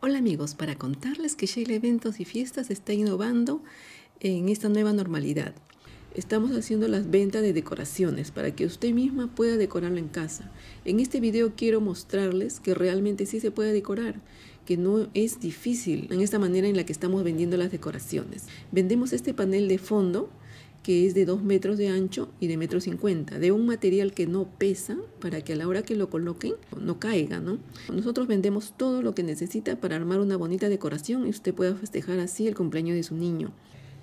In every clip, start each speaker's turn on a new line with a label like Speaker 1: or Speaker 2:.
Speaker 1: Hola amigos, para contarles que Sheila Eventos y Fiestas está innovando en esta nueva normalidad. Estamos haciendo las ventas de decoraciones para que usted misma pueda decorarlo en casa. En este video quiero mostrarles que realmente sí se puede decorar, que no es difícil en esta manera en la que estamos vendiendo las decoraciones. Vendemos este panel de fondo que es de 2 metros de ancho y de metro cincuenta de un material que no pesa para que a la hora que lo coloquen no caiga, ¿no? Nosotros vendemos todo lo que necesita para armar una bonita decoración y usted pueda festejar así el cumpleaños de su niño.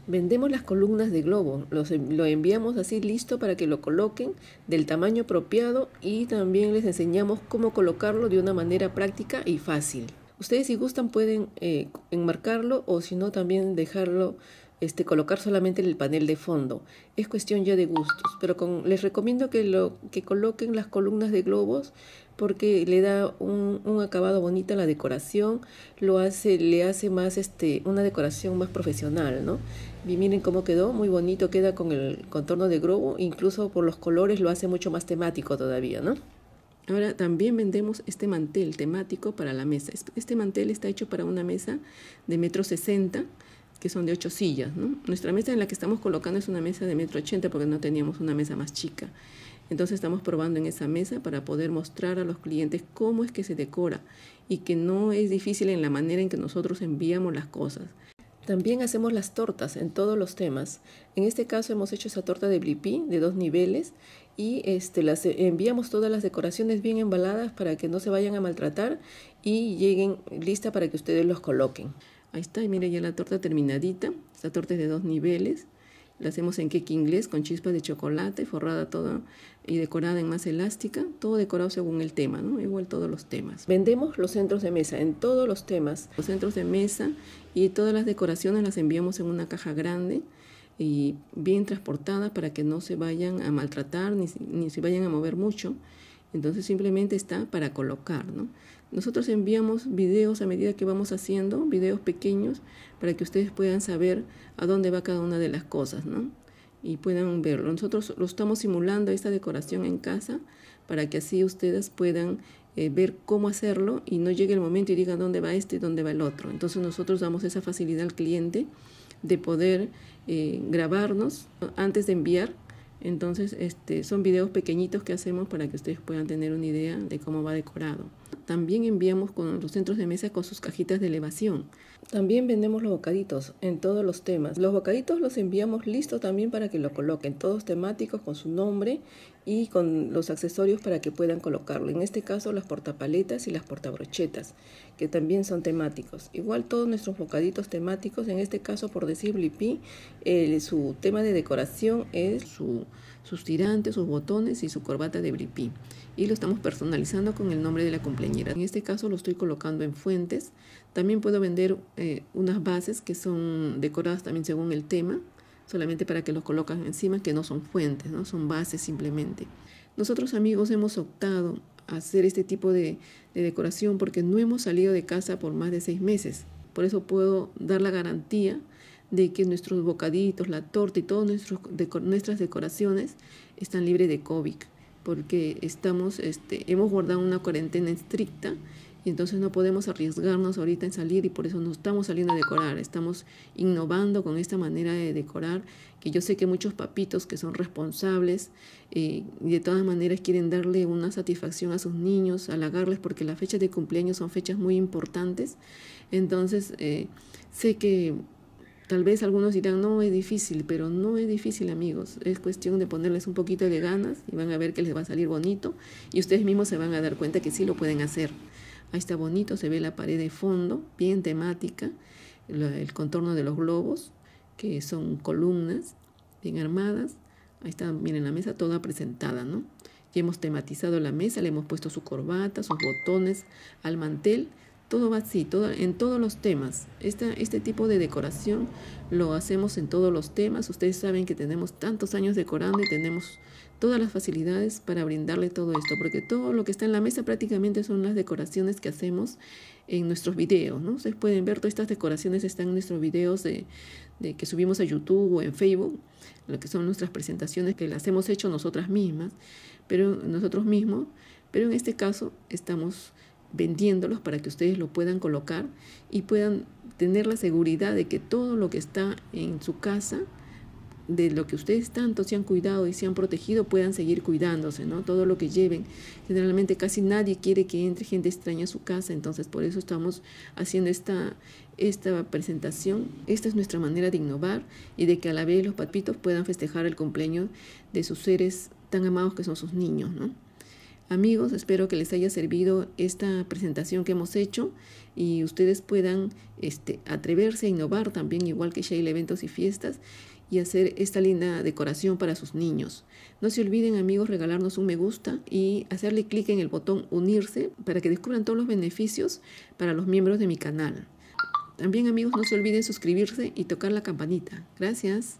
Speaker 1: Vendemos las columnas de globo, los, lo enviamos así listo para que lo coloquen del tamaño apropiado y también les enseñamos cómo colocarlo de una manera práctica y fácil. Ustedes si gustan pueden eh, enmarcarlo o si no también dejarlo este, colocar solamente en el panel de fondo. Es cuestión ya de gustos, pero les recomiendo que, lo, que coloquen las columnas de globos porque le da un, acabado bonito a la decoración, lo hace, le hace más este, una decoración más profesional, ¿no? Y miren cómo quedó, muy bonito queda con el contorno de globo, incluso por los colores lo hace mucho más temático todavía, ¿no? Ahora también vendemos este mantel temático para la mesa. Este mantel está hecho para una mesa de metro sesenta que son de ocho sillas. Nuestra mesa en la que estamos colocando es una mesa de metro ochenta porque no teníamos una mesa más chica. Entonces estamos probando en esa mesa para poder mostrar a los clientes cómo es que se decora y que no es difícil en la manera en que nosotros enviamos las cosas. También hacemos las tortas en todos los temas. En este caso hemos hecho esa torta de blipí de dos niveles y este, las e, enviamos todas las decoraciones bien embaladas para que no se vayan a maltratar y lleguen lista para que ustedes los coloquen. Ahí está, y mire ya la torta terminadita. Esta torta es de dos niveles. La hacemos en cake inglés con chispas de chocolate, forrada toda y decorada en masa elástica, todo decorado según el tema, ¿no? Igual todos los temas. Vendemos los centros de mesa en todos los temas. Los centros de mesa y todas las decoraciones las enviamos en una caja grande y bien transportada para que no se vayan a maltratar ni, ni se vayan a mover mucho entonces simplemente está para colocar, ¿no? Nosotros enviamos videos a medida que vamos haciendo, videos pequeños, para que ustedes puedan saber a dónde va cada una de las cosas, ¿no? Y puedan verlo. Nosotros lo estamos simulando esta decoración en casa para que así ustedes puedan eh, ver cómo hacerlo y no llegue el momento y digan dónde va este y dónde va el otro. Entonces nosotros damos esa facilidad al cliente de poder eh, grabarnos antes de enviar entonces, este, son videos pequeñitos que hacemos para que ustedes puedan tener una idea de cómo va decorado. También enviamos con los centros de mesa con sus cajitas de elevación. También vendemos los bocaditos en todos los temas. Los bocaditos los enviamos listos también para que lo coloquen, todos temáticos con su nombre y con los accesorios para que puedan colocarlo. En este caso las portapaletas y las portabrochetas, que también son temáticos. Igual todos nuestros bocaditos temáticos, en este caso por decir Blippi, eh, su tema de decoración es sus tirantes, sus botones y su corbata de Blippi. Y lo estamos personalizando con el nombre de la cumpleañera. En este caso lo estoy colocando en fuentes. También puedo vender eh, unas bases que son decoradas también según el tema solamente para que los colocan encima, que no son fuentes, ¿no? son bases simplemente. Nosotros amigos hemos optado a hacer este tipo de, decoración porque no hemos salido de casa por más de seis meses. Por eso puedo dar la garantía de que nuestros bocaditos, la torta y todas nuestras decoraciones están libres de COVID, porque estamos, este, hemos guardado una cuarentena estricta y entonces no podemos arriesgarnos ahorita en salir y por eso no estamos saliendo a decorar, estamos innovando con esta manera de decorar, que yo sé que muchos papitos que son responsables y eh, de todas maneras quieren darle una satisfacción a sus niños, halagarles porque las fechas de cumpleaños son fechas muy importantes, entonces eh, sé que Tal vez algunos dirán, no es difícil, pero no es difícil amigos, es cuestión de ponerles un poquito de ganas y van a ver que les va a salir bonito y ustedes mismos se van a dar cuenta que sí lo pueden hacer. Ahí está bonito, se ve la pared de fondo, bien temática, el contorno de los globos, que son columnas bien armadas. Ahí está, miren, la mesa toda presentada, ¿no? Ya hemos tematizado la mesa, le hemos puesto su corbata, sus botones al mantel todo va así, todo, en todos los temas. este tipo de decoración lo hacemos en todos los temas. Ustedes saben que tenemos tantos años decorando y tenemos todas las facilidades para brindarle todo esto, porque todo lo que está en la mesa prácticamente son las decoraciones que hacemos en nuestros videos, ¿no? Ustedes pueden ver todas estas decoraciones están en nuestros videos de, de que subimos a YouTube o en Facebook, lo que son nuestras presentaciones que las hemos hecho nosotras mismas, pero nosotros mismos, pero en este caso estamos vendiéndolos para que ustedes lo puedan colocar y puedan tener la seguridad de que todo lo que está en su casa, de lo que ustedes tanto se han cuidado y se han protegido, puedan seguir cuidándose, ¿no? Todo lo que lleven. Generalmente casi nadie quiere que entre gente extraña a su casa, entonces por eso estamos haciendo esta, esta presentación. Esta es nuestra manera de innovar y de que a la vez los papitos puedan festejar el cumpleaños de sus seres tan amados que son sus niños, ¿no? Amigos, espero que les haya servido esta presentación que hemos hecho y ustedes puedan este, atreverse a innovar también, igual que hay Eventos y Fiestas, y hacer esta linda decoración para sus niños. No se olviden, amigos, regalarnos un me gusta y hacerle clic en el botón unirse para que descubran todos los beneficios para los miembros de mi canal. También, amigos, no se olviden suscribirse y tocar la campanita. Gracias.